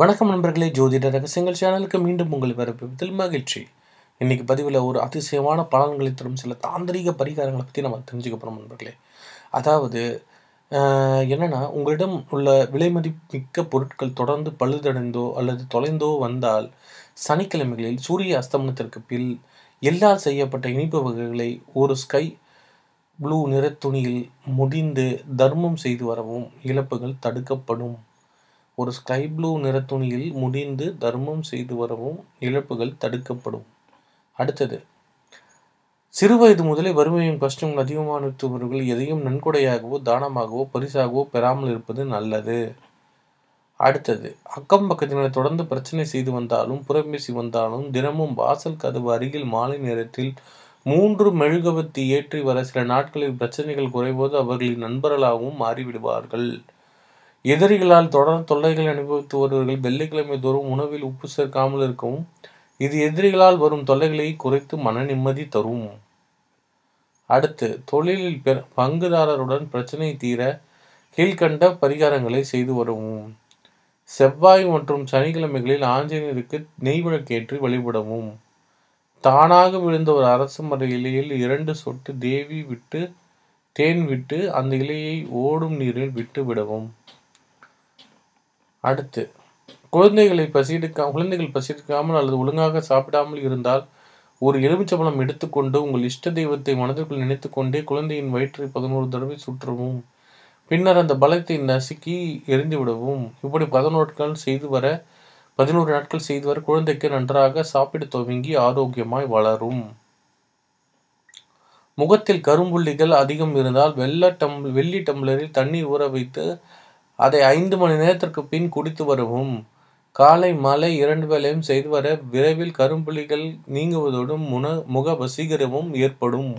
வணக்கம் நண்பர்களே ஜோதிட ரகசியங்கள் சேனலுக்கு மீண்டும் உங்களை வரப்பதில் மகிழ்ச்சி இன்றைக்கி பதிவில் ஒரு அதிசயமான பலன்களை தரும் சில தாந்திரிக பரிகாரங்களை பற்றி நம்ம தெரிஞ்சுக்க போகிறோம் நண்பர்களே அதாவது என்னென்னா உங்களிடம் உள்ள விலை மிக்க பொருட்கள் தொடர்ந்து பழுதடைந்தோ அல்லது தொலைந்தோ வந்தால் சனிக்கிழமைகளில் சூரிய அஸ்தமனத்திற்கு பில் எல்லால் செய்யப்பட்ட இனிப்பு வகைகளை ஒரு ஸ்கை ப்ளூ நிறத்துணியில் முடிந்து தர்மம் செய்து வரவும் இழப்புகள் தடுக்கப்படும் ஒரு ஸ்கை ப்ளூ நிறத்துணியில் முடிந்து தர்மம் செய்து வரவும் இழப்புகள் தடுக்கப்படும் அடுத்தது சிறுவயது முதலே வறுமையும் கஷ்டமும் அதிகமானவர்கள் எதையும் நன்கொடையாகவோ தானமாகவோ பரிசாகவோ பெறாமல் இருப்பது நல்லது அடுத்தது அக்கம் பக்கத்தினர் தொடர்ந்து பிரச்சனை செய்து வந்தாலும் புறம்பேசி வந்தாலும் தினமும் வாசல் கதவு அருகில் மாலை நேரத்தில் மூன்று மெழுகுவத்தி ஏற்றி வர சில நாட்களில் பிரச்சனைகள் குறைபோது அவர்களின் நண்பர்களாகவும் மாறிவிடுவார்கள் எதிரிகளால் தொடர் தொல்லைகள் அனுபவித்து வருவர்கள் வெள்ளிக்கிழமை தோறும் உணவில் உப்பு சேர்க்காமல் இருக்கவும் இது எதிரிகளால் வரும் தொல்லைகளை குறைத்து மன நிம்மதி தரும் அடுத்து தொழிலில் பெ பங்குதாரருடன் பிரச்சனை தீர கீழ்கண்ட பரிகாரங்களை செய்து வரவும் செவ்வாய் மற்றும் சனிக்கிழமைகளில் ஆஞ்சநேயருக்கு நெய் வழிபடவும் தானாக விழுந்த ஒரு அரசு மர இலையில் இரண்டு சொட்டு தேவி விட்டு தேன் விட்டு அந்த இலையை ஓடும் நீரில் விட்டு விடவும் அடுத்து குழந்தைகளை பசியெடுக்க குழந்தைகள் பசியெடுக்காமல் அல்லது ஒழுங்காக சாப்பிடாமல் இருந்தால் ஒரு எலுமிச்சம்பழம் எடுத்துக்கொண்டு உங்கள் இஷ்ட தெய்வத்தை மனதிற்குள் நினைத்து கொண்டே குழந்தையின் வயிற்றை பதினோரு தடவை சுற்றவும் பின்னர் அந்த பலத்தை நசுக்கி எரிந்து விடவும் இப்படி பதினோரு நாட்கள் செய்து வர பதினோரு நாட்கள் செய்து வர குழந்தைக்கு நன்றாக சாப்பிட துவங்கி ஆரோக்கியமாய் வளரும் முகத்தில் கரும்புள்ளிகள் அதிகம் இருந்தால் வெள்ள டம் வெள்ளி டம்ளரில் தண்ணீர் ஊற வைத்து அதை ஐந்து மணி நேரத்திற்கு பின் குடித்து வரவும் காலை மாலை இரண்டு வேளையும் செய்து வர விரைவில் கரும்புலிகள் நீங்குவதோடும் முன முக வசீகரமும் ஏற்படும்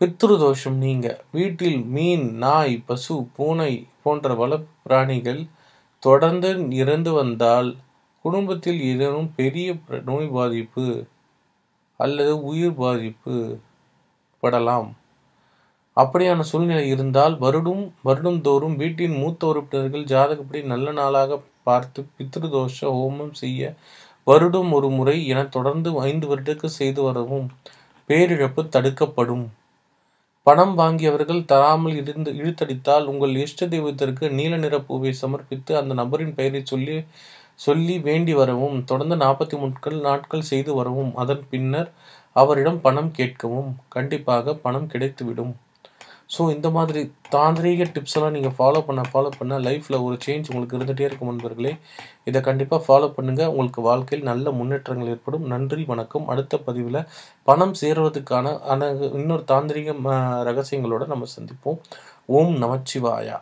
பித்ரு தோஷம் நீங்க வீட்டில் மீன் நாய் பசு பூனை போன்ற வள பிராணிகள் தொடர்ந்து இறந்து வந்தால் குடும்பத்தில் ஏதேனும் பெரிய நோய் பாதிப்பு அல்லது உயிர் பாதிப்பு படலாம் அப்படியான சூழ்நிலை இருந்தால் வருடம் வருடம் தோறும் வீட்டின் மூத்த உறுப்பினர்கள் ஜாதகப்படி நல்ல நாளாக பார்த்து பித்ருதோஷ ஹோமம் செய்ய வருடம் ஒரு முறை என தொடர்ந்து ஐந்து வருடத்துக்கு செய்து வரவும் பேரிழப்பு தடுக்கப்படும் பணம் வாங்கியவர்கள் தராமல் இருந்து இழுத்தடித்தால் உங்கள் இஷ்ட தெய்வத்திற்கு நீல நிற பூவை சமர்ப்பித்து அந்த நபரின் பெயரை சொல்லி சொல்லி வேண்டி வரவும் தொடர்ந்து நாற்பத்தி மூன்று நாட்கள் செய்து வரவும் அதன் பின்னர் அவரிடம் பணம் கேட்கவும் கண்டிப்பாக பணம் கிடைத்துவிடும் ஸோ இந்த மாதிரி தாந்திரீக டிப்ஸ் எல்லாம் நீங்கள் ஃபாலோ பண்ண ஃபாலோ பண்ண லைஃப்பில் ஒரு சேஞ்ச் உங்களுக்கு இருந்துகிட்டே இருக்கும் நண்பர்களே இதை கண்டிப்பாக ஃபாலோ பண்ணுங்கள் உங்களுக்கு வாழ்க்கையில் நல்ல முன்னேற்றங்கள் ஏற்படும் நன்றி வணக்கம் அடுத்த பதிவில் பணம் சேர்வதற்கான ஆனால் இன்னொரு தாந்திரிக ரகசியங்களோட நம்ம சந்திப்போம் ஓம் நமச்சிவாயா